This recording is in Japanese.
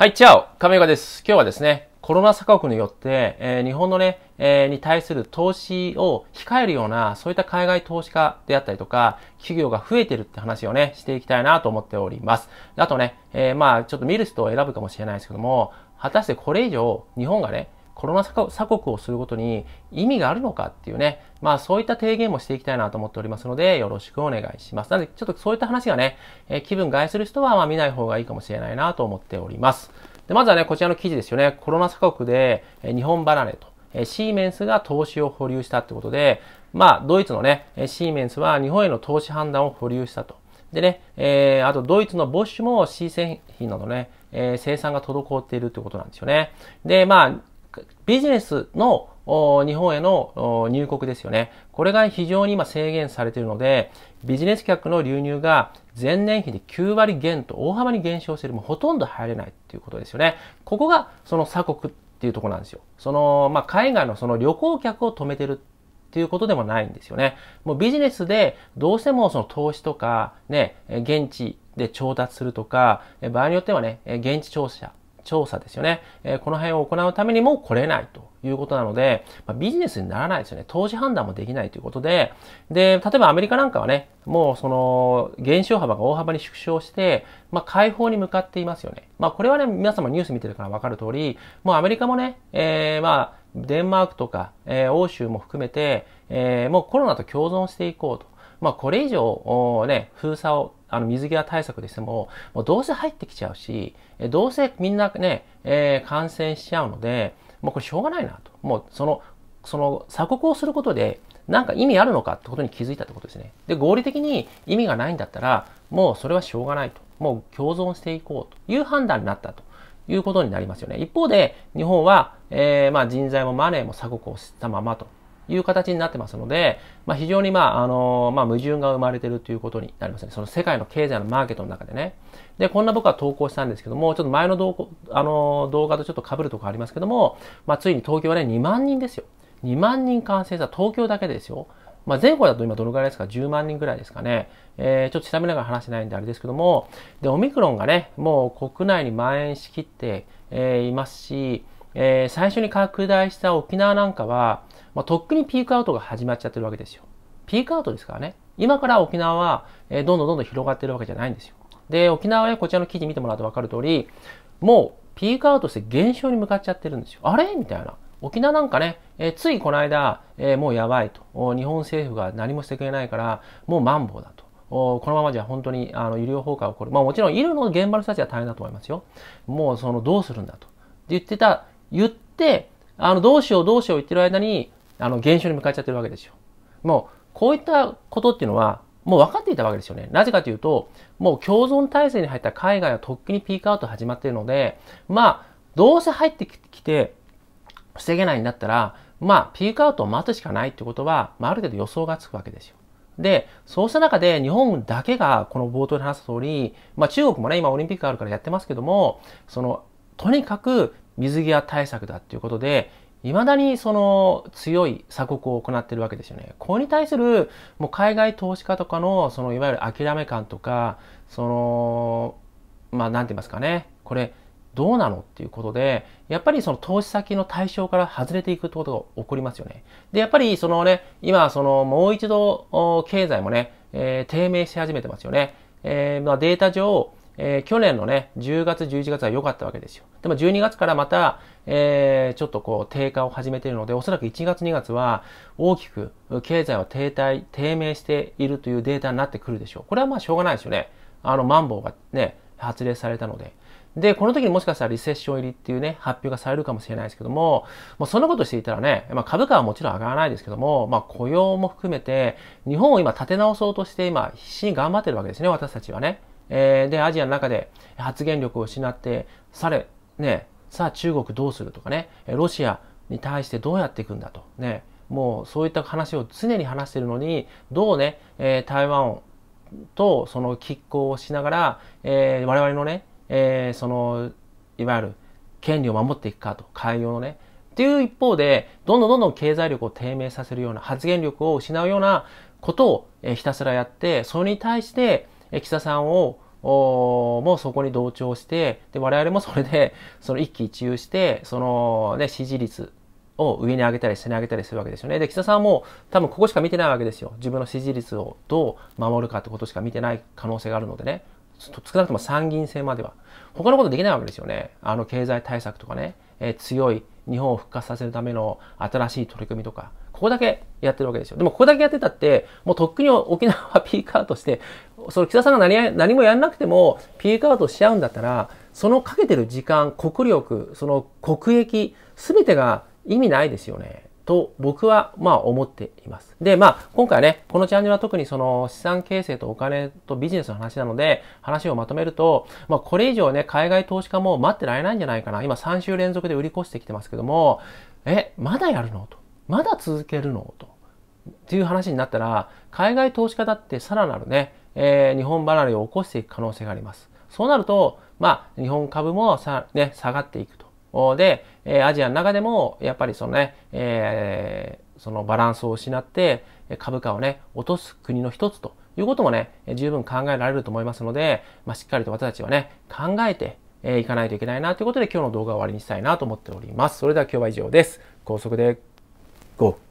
はい、チャオ亀岡です。今日はですね、コロナ鎖国によって、えー、日本のね、えー、に対する投資を控えるような、そういった海外投資家であったりとか、企業が増えてるって話をね、していきたいなと思っております。あとね、えー、まあちょっと見る人を選ぶかもしれないですけども、果たしてこれ以上、日本がね、コロナ鎖国をすることに意味があるのかっていうね、まあそういった提言もしていきたいなと思っておりますので、よろしくお願いします。なので、ちょっとそういった話がね、えー、気分害する人はま見ない方がいいかもしれないなと思っております。で、まずはね、こちらの記事ですよね。コロナ鎖国で、え日本離れと。シーメンスが投資を保留したってことで、まあ、ドイツのね、シーメンスは日本への投資判断を保留したと。でね、えー、あとドイツのボッシュも C 製品などね、えー、生産が滞っているってことなんですよね。で、まあ、ビジネスの日本への入国ですよね。これが非常に今制限されているので、ビジネス客の流入が前年比で9割減と大幅に減少している、もうほとんど入れないっていうことですよね。ここがその鎖国っていうとこなんですよ。その、まあ、海外のその旅行客を止めてるっていうことでもないんですよね。もうビジネスでどうしてもその投資とか、ね、現地で調達するとか、場合によってはね、現地調査調査ですよね。えー、この辺を行うためにも来れないということなので、まあ、ビジネスにならないですよね。投資判断もできないということで、で、例えばアメリカなんかはね、もうその減少幅が大幅に縮小して、まあ、解放に向かっていますよね。まあ、これはね、皆様ニュース見てるからわかる通り、もうアメリカもね、えー、まあ、デンマークとか、えー、欧州も含めて、えー、もうコロナと共存していこうと。まあ、これ以上、ね、封鎖をあの水際対策ですも、もうどうせ入ってきちゃうし、どうせみんなね、えー、感染しちゃうので、もうこれしょうがないなと。もうその、その鎖国をすることで、なんか意味あるのかってことに気づいたってことですね。で、合理的に意味がないんだったら、もうそれはしょうがないと。もう共存していこうという判断になったということになりますよね。一方で、日本は、えー、まあ人材もマネーも鎖国をしたままという形になってますので、まあ、非常に、まあ、あの、まあ、矛盾が生まれてるということになりますね。その世界の経済のマーケットの中でね。で、こんな僕は投稿したんですけども、ちょっと前の動あの動画とちょっと被るとこありますけども、まあ、ついに東京はね、2万人ですよ。2万人感染者、東京だけですよ。まあ、全国だと今どのぐらいですか ?10 万人ぐらいですかね。えー、ちょっと調べながら話してないんであれですけども、で、オミクロンがね、もう国内に蔓延しきって、えー、いますし、えー、最初に拡大した沖縄なんかは、まあ、とっくにピークアウトが始まっちゃってるわけですよ。ピークアウトですからね。今から沖縄は、えー、どんどんどんどん広がってるわけじゃないんですよ。で、沖縄はこちらの記事見てもらうと分かる通り、もうピークアウトして減少に向かっちゃってるんですよ。あれみたいな。沖縄なんかね、えー、ついこの間、えー、もうやばいと。日本政府が何もしてくれないから、もうマンボウだと。このままじゃ本当にあの医療崩壊が起こる。まあもちろん医療の現場の人たちは大変だと思いますよ。もうそのどうするんだと。って言ってた言って、あの、どうしようどうしよう言ってる間に、あの、減少に向かっちゃってるわけですよ。もう、こういったことっていうのは、もう分かっていたわけですよね。なぜかというと、もう共存体制に入った海外はとっくにピークアウト始まっているので、まあ、どうせ入ってきて防げないんだったら、まあ、ピークアウトを待つしかないってことは、まあ、ある程度予想がつくわけですよ。で、そうした中で日本だけが、この冒頭で話した通り、まあ、中国もね、今オリンピックあるからやってますけども、その、とにかく水際対策だっていうことで、いまだにその強い鎖国を行っているわけですよね。これに対するもう海外投資家とかのそのいわゆる諦め感とか、その、まあなんて言いますかね、これどうなのっていうことで、やっぱりその投資先の対象から外れていくってことが起こりますよね。で、やっぱりそのね、今そのもう一度経済もね、えー、低迷し始めてますよね。えー、まあデータ上、えー、去年のね、10月、11月は良かったわけですよ。でも12月からまた、えー、ちょっとこう低下を始めているので、おそらく1月、2月は大きく経済は停滞、低迷しているというデータになってくるでしょう。これはまあしょうがないですよね。あの、マンボウがね、発令されたので。で、この時にもしかしたらリセッション入りっていうね、発表がされるかもしれないですけども、もうそんなことしていたらね、まあ、株価はもちろん上がらないですけども、まあ、雇用も含めて、日本を今立て直そうとして今必死に頑張ってるわけですね、私たちはね。えー、で、アジアの中で発言力を失って、され、ね、さあ中国どうするとかね、ロシアに対してどうやっていくんだと、ね、もうそういった話を常に話してるのに、どうね、えー、台湾とその拮抗をしながら、えー、我々のね、えー、その、いわゆる権利を守っていくかと、海洋のね、っていう一方で、どんどんどんどん経済力を低迷させるような、発言力を失うようなことを、えひたすらやって、それに対して、岸田さんをおもうそこに同調して、で、我々もそれで、その一喜一憂して、その、ね、支持率を上に上げたり下に上げたりするわけですよね。で、岸田さんも多分ここしか見てないわけですよ。自分の支持率をどう守るかってことしか見てない可能性があるのでね。少なくとも参議院選までは。他のことできないわけですよね。あの、経済対策とかね、えー、強い日本を復活させるための新しい取り組みとか。ここだけやってるわけですよ。でもここだけやってたって、もうとっくに沖縄はピークアウトして、その岸田さんが何何もやんなくてもピークアウトしちゃうんだったら、そのかけてる時間、国力、その国益、すべてが意味ないですよね。と僕はまあ思っています。で、まあ今回ね、このチャンネルは特にその資産形成とお金とビジネスの話なので、話をまとめると、まあこれ以上ね、海外投資家も待ってられないんじゃないかな。今3週連続で売り越してきてますけども、え、まだやるのと。まだ続けるのと。っていう話になったら、海外投資家だってさらなるね、えー、日本離れを起こしていく可能性があります。そうなると、まあ、日本株もさ、ね、下がっていくと。で、えー、アジアの中でも、やっぱりそのね、えー、そのバランスを失って、株価をね、落とす国の一つということもね、十分考えられると思いますので、まあ、しっかりと私たちはね、考えて、えー、いかないといけないなということで、今日の動画を終わりにしたいなと思っております。それでは今日は以上です。高速で go.